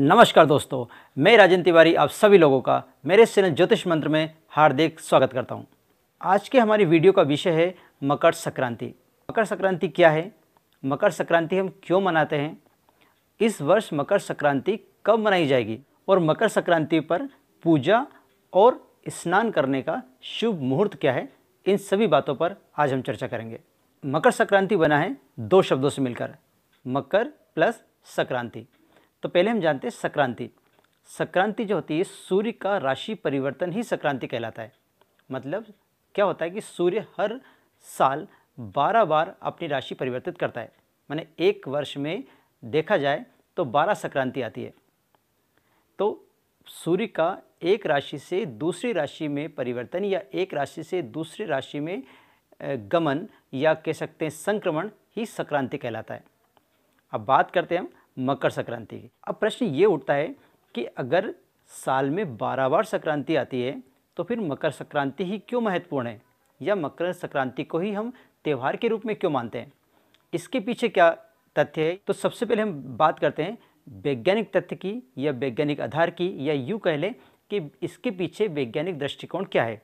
नमस्कार दोस्तों मैं राजन तिवारी आप सभी लोगों का मेरे चैनल ज्योतिष मंत्र में हार्दिक स्वागत करता हूं। आज के हमारी वीडियो का विषय है मकर संक्रांति मकर संक्रांति क्या है मकर संक्रांति हम क्यों मनाते हैं इस वर्ष मकर संक्रांति कब मनाई जाएगी और मकर संक्रांति पर पूजा और स्नान करने का शुभ मुहूर्त क्या है इन सभी बातों पर आज हम चर्चा करेंगे मकर संक्रांति बना है दो शब्दों से मिलकर मकर प्लस संक्रांति तो पहले हम जानते हैं संक्रांति संक्रांति जो होती है सूर्य का राशि परिवर्तन ही संक्रांति कहलाता है मतलब क्या होता है कि सूर्य हर साल बारह बार अपनी राशि परिवर्तित करता है मैंने एक वर्ष में देखा जाए तो बारह संक्रांति आती है तो सूर्य का एक राशि से दूसरी राशि में परिवर्तन या एक राशि से दूसरी राशि में गमन या कह सकते हैं संक्रमण ही संक्रांति कहलाता है अब बात करते हैं हम मकर संक्रांति की अब प्रश्न ये उठता है कि अगर साल में बारह बार संक्रांति आती है तो फिर मकर संक्रांति ही क्यों महत्वपूर्ण है या मकर संक्रांति को ही हम त्यौहार के रूप में क्यों मानते हैं इसके पीछे क्या तथ्य है तो सबसे पहले हम बात करते हैं वैज्ञानिक तथ्य की या वैज्ञानिक आधार की या यूँ कह लें कि इसके पीछे वैज्ञानिक दृष्टिकोण क्या है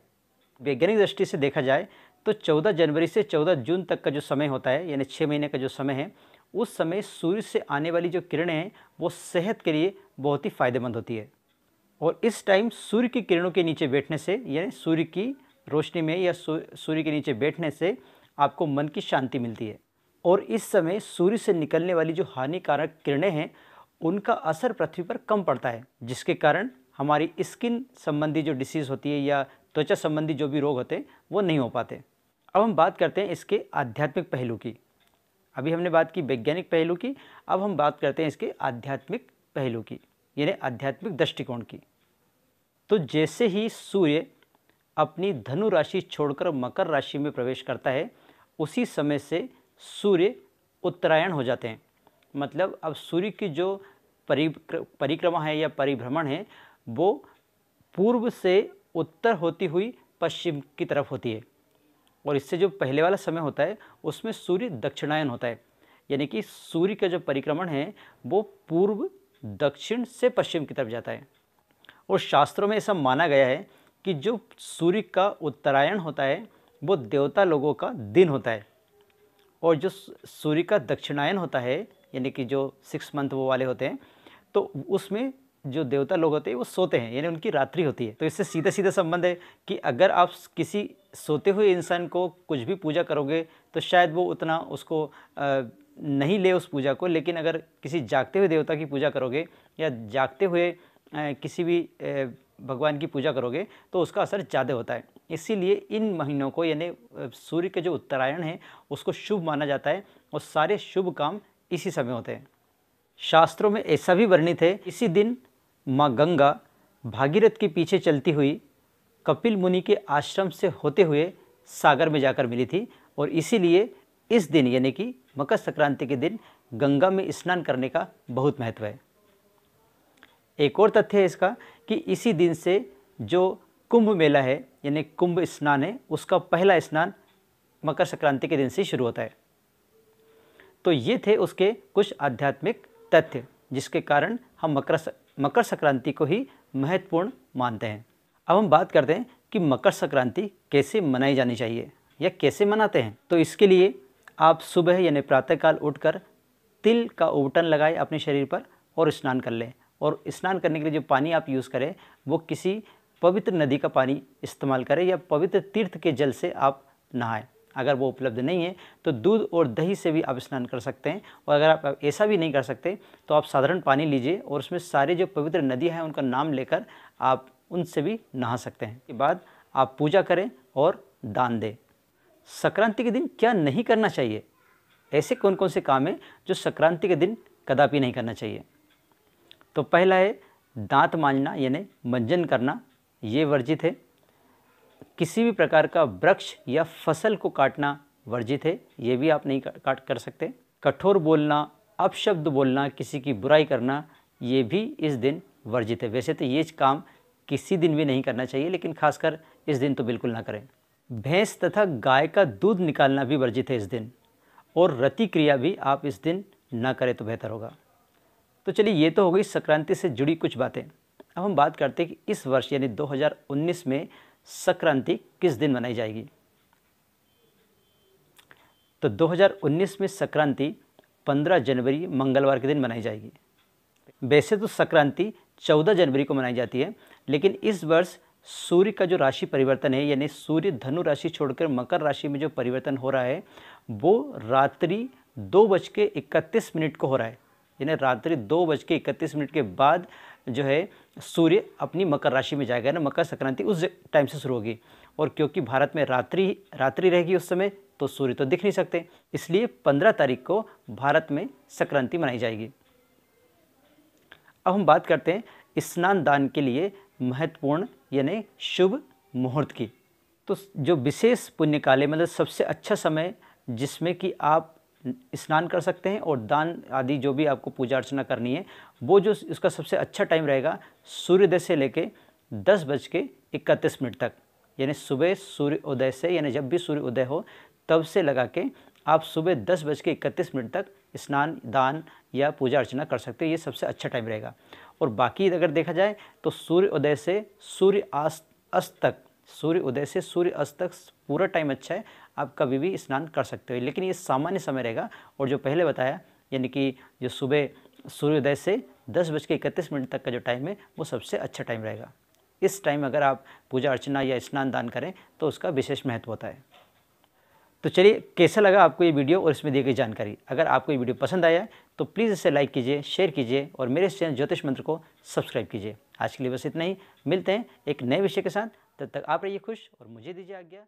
वैज्ञानिक दृष्टि से देखा जाए तो 14 जनवरी से 14 जून तक का जो समय होता है यानी छः महीने का जो समय है उस समय सूर्य से आने वाली जो किरणें हैं वो सेहत के लिए बहुत ही फ़ायदेमंद होती है और इस टाइम सूर्य की किरणों के नीचे बैठने से यानी सूर्य की रोशनी में या सूर्य के नीचे बैठने से आपको मन की शांति मिलती है और इस समय सूर्य से निकलने वाली जो हानिकारक किरणें हैं उनका असर पृथ्वी पर कम पड़ता है जिसके कारण हमारी स्किन संबंधी जो डिसीज़ होती है या त्वचा संबंधी जो भी रोग होते हैं वो नहीं हो पाते अब हम बात करते हैं इसके आध्यात्मिक पहलू की अभी हमने बात की वैज्ञानिक पहलू की अब हम बात करते हैं इसके आध्यात्मिक पहलू की यानी आध्यात्मिक दृष्टिकोण की तो जैसे ही सूर्य अपनी धनु राशि छोड़कर मकर राशि में प्रवेश करता है उसी समय से सूर्य उत्तरायण हो जाते हैं मतलब अब सूर्य की जो परि परिक्रमा है या परिभ्रमण है वो पूर्व से उत्तर होती हुई पश्चिम की तरफ होती है और इससे जो पहले वाला समय होता है उसमें सूर्य दक्षिणायन होता है यानी कि सूर्य का जो परिक्रमण है वो पूर्व दक्षिण से पश्चिम की तरफ जाता है और शास्त्रों में ऐसा माना गया है कि जो सूर्य का उत्तरायण होता है वो देवता लोगों का दिन होता है और जो सूर्य का दक्षिणायन होता है यानी कि जो सिक्स मंथ वो वाले होते हैं तो उसमें जो देवता लोग होते हैं वो सोते हैं यानी उनकी रात्रि होती है तो इससे सीधे सीधे संबंध है कि अगर आप किसी सोते हुए इंसान को कुछ भी पूजा करोगे तो शायद वो उतना उसको नहीं ले उस पूजा को लेकिन अगर किसी जागते हुए देवता की पूजा करोगे या जागते हुए किसी भी भगवान की पूजा करोगे तो उसका असर ज़्यादा होता है इसीलिए इन महीनों को यानी सूर्य के जो उत्तरायण है उसको शुभ माना जाता है और सारे शुभ काम इसी समय होते हैं शास्त्रों में ऐसा भी वर्णित है इसी दिन माँ गंगा भागीरथ के पीछे चलती हुई कपिल मुनि के आश्रम से होते हुए सागर में जाकर मिली थी और इसीलिए इस दिन यानी कि मकर संक्रांति के दिन गंगा में स्नान करने का बहुत महत्व है एक और तथ्य है इसका कि इसी दिन से जो कुंभ मेला है यानी कुंभ स्नान है उसका पहला स्नान मकर संक्रांति के दिन से शुरू होता है तो ये थे उसके कुछ आध्यात्मिक तथ्य जिसके कारण हम मकर मकर संक्रांति को ही महत्वपूर्ण मानते हैं अब हम बात करते हैं कि मकर संक्रांति कैसे मनाई जानी चाहिए या कैसे मनाते हैं तो इसके लिए आप सुबह यानी प्रातःकाल उठकर तिल का उबटन लगाएं अपने शरीर पर और स्नान कर लें और स्नान करने के लिए जो पानी आप यूज़ करें वो किसी पवित्र नदी का पानी इस्तेमाल करें या पवित्र तीर्थ के जल से आप नहाएं अगर वो उपलब्ध नहीं है तो दूध और दही से भी आप स्नान कर सकते हैं और अगर आप ऐसा भी नहीं कर सकते तो आप साधारण पानी लीजिए और उसमें सारे जो पवित्र नदियाँ हैं उनका नाम लेकर आप उनसे भी नहा सकते हैं इसके बाद आप पूजा करें और दान दें संक्रांति के दिन क्या नहीं करना चाहिए ऐसे कौन कौन से काम हैं जो संक्रांति के दिन कदापि नहीं करना चाहिए तो पहला है दांत मांजना यानी मंजन करना ये वर्जित है किसी भी प्रकार का वृक्ष या फसल को काटना वर्जित है ये भी आप नहीं काट कर सकते कठोर बोलना अपशब्द बोलना किसी की बुराई करना ये भी इस दिन वर्जित है वैसे तो ये काम किसी दिन भी नहीं करना चाहिए लेकिन खासकर इस दिन तो बिल्कुल ना करें भैंस तथा गाय का दूध निकालना भी वर्जित है इस दिन और रति क्रिया भी आप इस दिन ना करें तो बेहतर होगा तो चलिए ये तो हो गई संक्रांति से जुड़ी कुछ बातें अब हम बात करते हैं कि इस वर्ष यानी 2019 में संक्रांति किस दिन मनाई जाएगी तो 2019 में संक्रांति 15 जनवरी मंगलवार के दिन मनाई जाएगी वैसे तो संक्रांति 14 जनवरी को मनाई जाती है लेकिन इस वर्ष सूर्य का जो राशि परिवर्तन है यानी सूर्य धनु राशि छोड़कर मकर राशि में जो परिवर्तन हो रहा है वो रात्रि दो बज के इकतीस मिनट को हो रहा है यानी रात्रि दो बज के इकतीस मिनट के बाद जो है सूर्य अपनी मकर राशि में जाएगा ना मकर संक्रांति उस टाइम से शुरू होगी और क्योंकि भारत में रात्रि रात्रि रहेगी उस समय तो सूर्य तो दिख नहीं सकते इसलिए पंद्रह तारीख को भारत में संक्रांति मनाई जाएगी अब हम बात करते हैं स्नान दान के लिए महत्वपूर्ण यानी शुभ मुहूर्त की तो जो विशेष पुण्यकाले मतलब सबसे अच्छा समय जिसमें कि आप स्नान कर सकते हैं और दान आदि जो भी आपको पूजा अर्चना करनी है वो जो उसका सबसे अच्छा टाइम रहेगा सूर्योदय से लेके दस बज के इकतीस मिनट तक यानी सुबह सूर्योदय से यानी जब भी सूर्योदय हो तब से लगा के आप सुबह दस बज के इकतीस मिनट तक स्नान दान या पूजा अर्चना कर सकते हैं ये सबसे अच्छा टाइम रहेगा और बाकी अगर देखा जाए तो सूर्योदय से सूर्य अस्त तक सूर्य उदय से सूर्य अस्त तक पूरा टाइम अच्छा है आप कभी भी स्नान कर सकते हो लेकिन ये सामान्य समय रहेगा और जो पहले बताया यानी कि जो सुबह सूर्योदय से दस बज के इकतीस मिनट तक का जो टाइम है वो सबसे अच्छा टाइम रहेगा इस टाइम अगर आप पूजा अर्चना या स्नान दान करें तो उसका विशेष महत्व होता है तो चलिए कैसा लगा आपको ये वीडियो और इसमें दी गई जानकारी अगर आपको ये वीडियो पसंद आया तो प्लीज़ इसे लाइक कीजिए शेयर कीजिए और मेरे चैनल ज्योतिष मंत्र को सब्सक्राइब कीजिए आज के लिए बस इतना ही मिलते हैं एक नए विषय के साथ तब तक आप रहिए खुश और मुझे दीजिए आज्ञा